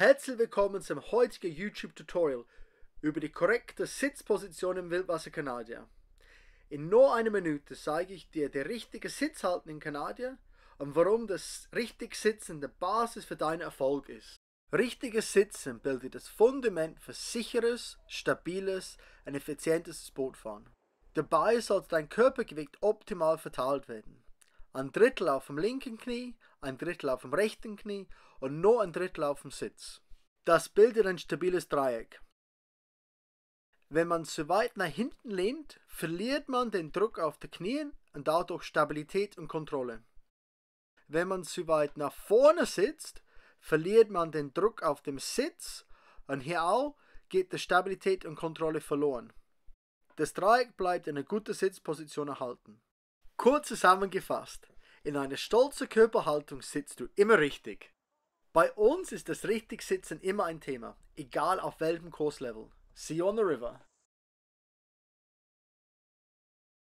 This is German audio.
Herzlich willkommen zum heutigen YouTube-Tutorial über die korrekte Sitzposition im Wildwasser Kanadier. In nur einer Minute zeige ich dir die richtige Sitzhalten in Kanadier und warum das richtige Sitzen die Basis für deinen Erfolg ist. Richtiges Sitzen bildet das Fundament für sicheres, stabiles und effizientes Bootfahren. Dabei sollte dein Körpergewicht optimal verteilt werden ein Drittel auf dem linken Knie, ein Drittel auf dem rechten Knie und nur ein Drittel auf dem Sitz. Das bildet ein stabiles Dreieck. Wenn man zu weit nach hinten lehnt, verliert man den Druck auf die Knien und dadurch Stabilität und Kontrolle. Wenn man zu weit nach vorne sitzt, verliert man den Druck auf dem Sitz und hier auch geht die Stabilität und Kontrolle verloren. Das Dreieck bleibt in einer guten Sitzposition erhalten. Kurz zusammengefasst, in einer stolzen Körperhaltung sitzt du immer richtig. Bei uns ist das richtig Sitzen immer ein Thema, egal auf welchem Kurslevel. See you on the river.